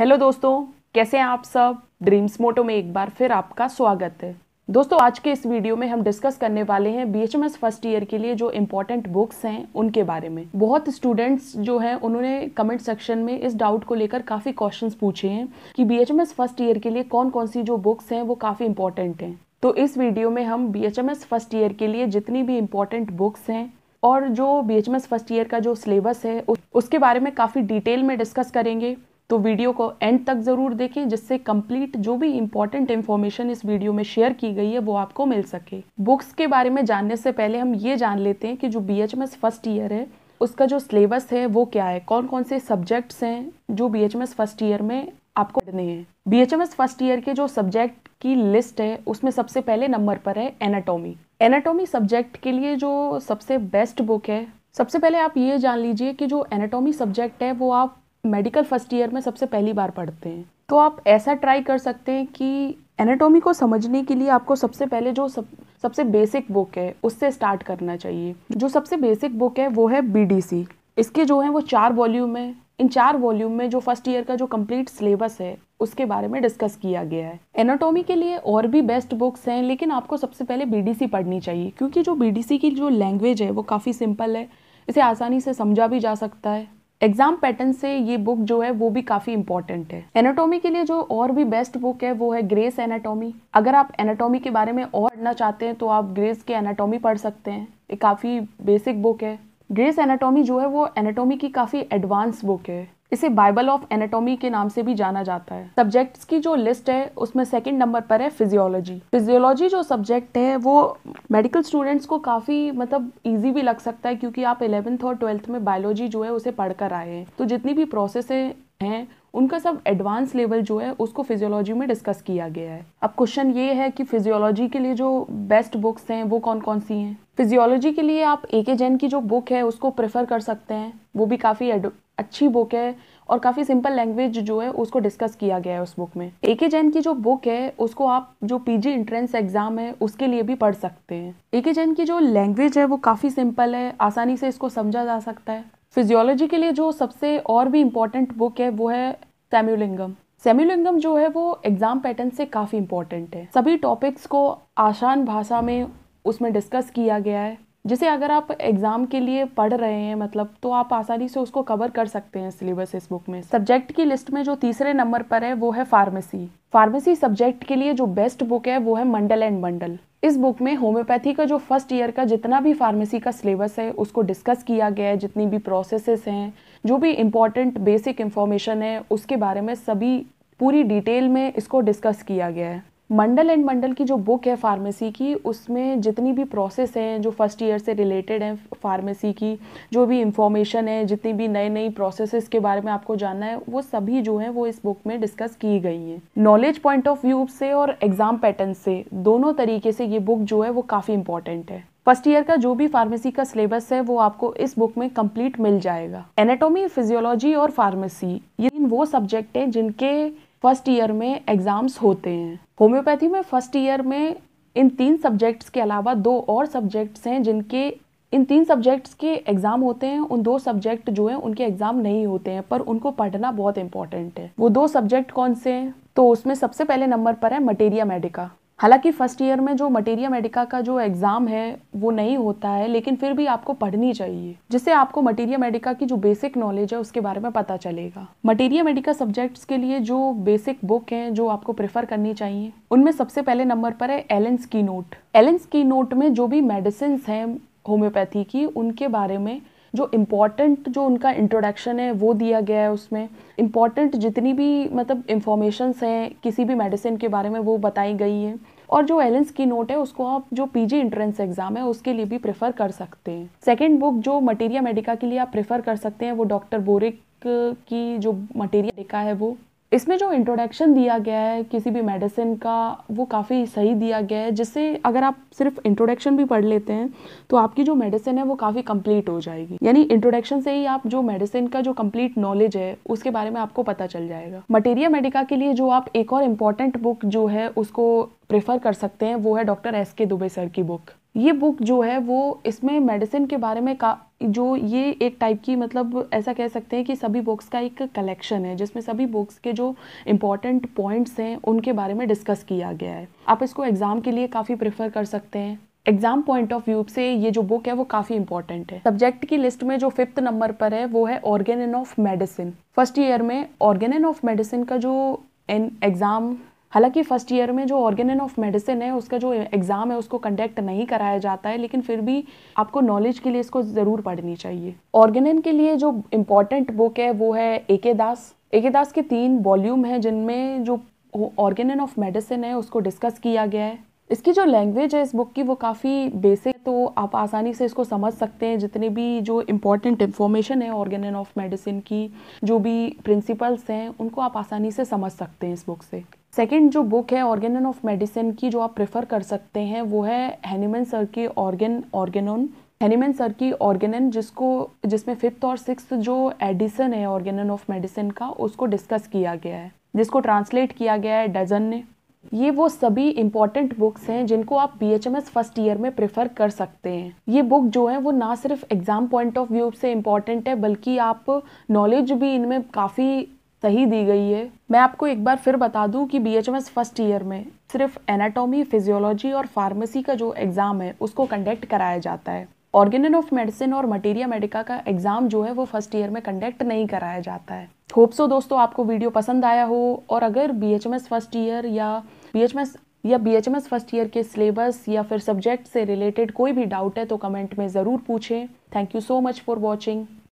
hello दोस्तों कैसे हैं आप सब ड्रीम्स मोटो में एक बार फिर आपका स्वागत है दोस्तों आज के इस वीडियो में हम डिस्कस करने वाले हैं बी फर्स्ट ईयर के लिए जो इम्पोर्टेंट बुक्स हैं उनके बारे में बहुत स्टूडेंट्स जो हैं उन्होंने कमेंट सेक्शन में इस डाउट को लेकर काफ़ी क्वेश्चंस पूछे हैं कि बी फर्स्ट ईयर के लिए कौन कौन सी जो बुक्स हैं वो काफ़ी इंपॉर्टेंट हैं तो इस वीडियो में हम बी फर्स्ट ईयर के लिए जितनी भी इम्पोर्टेंट बुक्स हैं और जो बी फर्स्ट ईयर का जो सिलेबस है उसके बारे में काफ़ी डिटेल में डिस्कस करेंगे तो वीडियो को एंड तक ज़रूर देखें जिससे कंप्लीट जो भी इम्पॉर्टेंट इन्फॉर्मेशन इस वीडियो में शेयर की गई है वो आपको मिल सके बुक्स के बारे में जानने से पहले हम ये जान लेते हैं कि जो बी फर्स्ट ईयर है उसका जो सिलेबस है वो क्या है कौन कौन से सब्जेक्ट्स हैं जो बी फर्स्ट ईयर में आपको पढ़ने हैं बी फर्स्ट ईयर के जो सब्जेक्ट की लिस्ट है उसमें सबसे पहले नंबर पर है एनाटोमी एनाटोमी सब्जेक्ट के लिए जो सबसे बेस्ट बुक है सबसे पहले आप ये जान लीजिए कि जो एनाटोमी सब्जेक्ट है वो आप मेडिकल फर्स्ट ईयर में सबसे पहली बार पढ़ते हैं तो आप ऐसा ट्राई कर सकते हैं कि एनाटोमी को समझने के लिए आपको सबसे पहले जो सब सबसे बेसिक बुक है उससे स्टार्ट करना चाहिए जो सबसे बेसिक बुक है वो है बी इसके जो है वो चार वॉल्यूम है इन चार वॉल्यूम में जो फर्स्ट ईयर का जो कंप्लीट सिलेबस है उसके बारे में डिस्कस किया गया है एनाटॉमी के लिए और भी बेस्ट बुक्स हैं लेकिन आपको सबसे पहले बीडीसी पढ़नी चाहिए क्योंकि जो बीडीसी की जो लैंग्वेज है वो काफ़ी सिंपल है इसे आसानी से समझा भी जा सकता है एग्जाम पैटर्न से ये बुक जो है वो भी काफी इंपॉर्टेंट है एनाटॉमी के लिए जो और भी बेस्ट बुक है वो है ग्रेस एनाटॉमी अगर आप एनाटॉमी के बारे में और पढ़ना चाहते हैं तो आप ग्रेस के एनाटॉमी पढ़ सकते हैं ये काफ़ी बेसिक बुक है ग्रेस एनाटॉमी जो है वो एनाटॉमी की काफ़ी एडवांस बुक है इसे बाइबल ऑफ एनाटॉमी के नाम से भी जाना जाता है सब्जेक्ट्स की जो लिस्ट है उसमें सेकंड नंबर पर है फिजियोलॉजी फिजियोलॉजी जो सब्जेक्ट है वो मेडिकल स्टूडेंट्स को काफ़ी मतलब इजी भी लग सकता है क्योंकि आप इलेवेंथ और ट्वेल्थ में बायोलॉजी जो है उसे पढ़कर आए हैं तो जितनी भी प्रोसेस हैं उनका सब एडवांस लेवल जो है उसको फिजियोलॉजी में डिस्कस किया गया है अब क्वेश्चन ये है कि फिजियोलॉजी के लिए जो बेस्ट बुक्स हैं वो कौन कौन सी हैं फिजियोलॉजी के लिए आप ए के जैन की जो बुक है उसको प्रेफर कर सकते हैं वो भी काफ़ी अच्छी बुक है और काफ़ी सिंपल लैंग्वेज जो है उसको डिस्कस किया गया है उस बुक में ए के जैन की जो बुक है उसको आप जो पी जी एंट्रेंस एग्ज़ाम है उसके लिए भी पढ़ सकते हैं ए के जैन की जो लैंग्वेज है वो काफ़ी सिंपल है आसानी से इसको समझा जा सकता है फिजियोलॉजी के लिए जो सबसे और भी इम्पॉर्टेंट बुक है वो है सेम्यूलिंगम सेम्यूलिंगम जो है वो एग्ज़ाम पैटर्न से काफ़ी इंपॉर्टेंट है सभी टॉपिक्स को आसान भाषा में उसमें डिस्कस किया गया है जैसे अगर आप एग्ज़ाम के लिए पढ़ रहे हैं मतलब तो आप आसानी से उसको कवर कर सकते हैं सिलेबस इस बुक में सब्जेक्ट की लिस्ट में जो तीसरे नंबर पर है वो है फार्मेसी फार्मेसी सब्जेक्ट के लिए जो बेस्ट बुक है वो है मंडल एंड मंडल इस बुक में होम्योपैथी का जो फर्स्ट ईयर का जितना भी फार्मेसी का सिलेबस है उसको डिस्कस किया गया है जितनी भी प्रोसेसेस हैं जो भी इम्पोर्टेंट बेसिक इन्फॉर्मेशन है उसके बारे में सभी पूरी डिटेल में इसको डिस्कस किया गया है मंडल एंड मंडल की जो बुक है फार्मेसी की उसमें जितनी भी प्रोसेस हैं जो फर्स्ट ईयर से रिलेटेड हैं फार्मेसी की जो भी इंफॉर्मेशन है जितनी भी नए नई प्रोसेसेस के बारे में आपको जानना है वो सभी जो हैं वो इस बुक में डिस्कस की गई हैं नॉलेज पॉइंट ऑफ व्यू से और एग्ज़ाम पैटर्न से दोनों तरीके से ये बुक जो है वो काफ़ी इंपॉर्टेंट है फर्स्ट ईयर का जो भी फार्मेसी का सिलेबस है वो आपको इस बुक में कंप्लीट मिल जाएगा एनाटॉमी फिजियोलॉजी और फार्मेसी ये वो सब्जेक्ट हैं जिनके फर्स्ट ईयर में एग्ज़ाम्स होते हैं होम्योपैथी में फर्स्ट ईयर में इन तीन सब्जेक्ट्स के अलावा दो और सब्जेक्ट्स हैं जिनके इन तीन सब्जेक्ट्स के एग्ज़ाम होते हैं उन दो सब्जेक्ट जो हैं उनके एग्ज़ाम नहीं होते हैं पर उनको पढ़ना बहुत इंपॉर्टेंट है वो दो सब्जेक्ट कौन से हैं तो उसमें सबसे पहले नंबर पर है मटेरिया मेडिका हालांकि फ़र्स्ट ईयर में जो मटेरिया मेडिका का जो एग्ज़ाम है वो नहीं होता है लेकिन फिर भी आपको पढ़नी चाहिए जिससे आपको मटेरिया मेडिका की जो बेसिक नॉलेज है उसके बारे में पता चलेगा मटेरिया मेडिका सब्जेक्ट्स के लिए जो बेसिक बुक हैं जो आपको प्रेफर करनी चाहिए उनमें सबसे पहले नंबर पर है एलेंस की नोट एलेंस की नोट में जो भी मेडिसिन हैं होम्योपैथी की उनके बारे में जो इम्पॉर्टेंट जो उनका इंट्रोडक्शन है वो दिया गया है उसमें इम्पॉर्टेंट जितनी भी मतलब इंफॉर्मेशंस हैं किसी भी मेडिसिन के बारे में वो बताई गई है और जो एलेंस की नोट है उसको आप जो पीजी एंट्रेंस एग्जाम है उसके लिए भी प्रेफर कर सकते हैं सेकेंड बुक जो मटेरिया मेडिका के लिए आप प्रेफर कर सकते हैं वो डॉक्टर बोरिक की जो मटेरिया मेडिका है वो इसमें जो इंट्रोडक्शन दिया गया है किसी भी मेडिसिन का वो काफ़ी सही दिया गया है जिससे अगर आप सिर्फ इंट्रोडक्शन भी पढ़ लेते हैं तो आपकी जो मेडिसिन है वो काफ़ी कंप्लीट हो जाएगी यानी इंट्रोडक्शन से ही आप जो मेडिसिन का जो कंप्लीट नॉलेज है उसके बारे में आपको पता चल जाएगा मटेरिया मेडिका के लिए जो आप एक और इम्पॉर्टेंट बुक जो है उसको प्रेफर कर सकते हैं वो है doctor S K Dubey sir की बुक ये बुक जो है वो इसमें मेडिसिन के बारे में का जो ये एक टाइप की मतलब ऐसा कह सकते हैं कि सभी बुक्स का एक कलेक्शन है जिसमें सभी बुक्स के जो इम्पॉर्टेंट पॉइंट्स हैं उनके बारे में डिस्कस किया गया है आप इसको एग्ज़ाम के लिए काफ़ी प्रेफर कर सकते हैं एग्जाम पॉइंट ऑफ व्यू से ये जो बुक है वो काफ़ी इंपॉर्टेंट है सब्जेक्ट की लिस्ट में जो फिफ्थ नंबर पर है वो है organ of medicine first year में ऑर्गेनिन ऑफ मेडिसिन का जो एन एग्ज़ाम हालांकि फ़र्स्ट ईयर में जो ऑर्गेन ऑफ मेडिसिन है उसका जो एग्ज़ाम है उसको कंडक्ट नहीं कराया जाता है लेकिन फिर भी आपको नॉलेज के लिए इसको ज़रूर पढ़नी चाहिए ऑर्गेन के लिए जो इम्पोर्टेंट बुक है वो है ए के दास ए के दास के तीन वॉल्यूम हैं जिनमें जो ऑर्गेन ऑफ मेडिसिन है उसको डिस्कस किया गया है इसकी जो लैंग्वेज है इस बुक की वो काफ़ी बेसिक तो आप आसानी से इसको समझ सकते हैं जितने भी जो इम्पोर्टेंट इन्फॉर्मेशन है ऑर्गेन ऑफ मेडिसिन की जो भी प्रिंसिपल्स हैं उनको आप आसानी से समझ सकते हैं इस बुक से सेकेंड जो बुक है ऑर्गेन ऑफ मेडिसिन की जो आप प्रेफर कर सकते हैं वो है हैनीमन सर की ऑर्गेन ऑर्गेनोन हैनीमैन सर की ऑर्गेनन जिसको जिसमें फिफ्थ और सिक्स जो एडिसन है ऑर्गेन ऑफ मेडिसिन का उसको डिस्कस किया गया है जिसको ट्रांसलेट किया गया है डजन ने ये वो सभी इंपॉर्टेंट बुक्स हैं जिनको आप B H M S first year में प्रेफर कर सकते हैं ये बुक जो है वो ना सिर्फ एग्ज़ाम पॉइंट ऑफ व्यू से इम्पॉर्टेंट है बल्कि आप नॉलेज भी इनमें काफ़ी सही दी गई है मैं आपको एक बार फिर बता दूं कि B H M S first year में सिर्फ एनाटॉमी फिजियोलॉजी और फार्मेसी का जो एग्ज़ाम है उसको कंडक्ट कराया जाता है ऑर्गेन ऑफ मेडिसिन और मटेरिया मेडिका का एग्ज़ाम जो है वो फर्स्ट ईयर में कंडक्ट नहीं कराया जाता है होप सो दोस्तों आपको वीडियो पसंद आया हो और अगर B H M S first year या बी एच एम एस या B H M S first year के सिलेबस या फिर सब्जेक्ट से रिलेटेड कोई भी डाउट है तो कमेंट में ज़रूर पूछें thank you so much for watching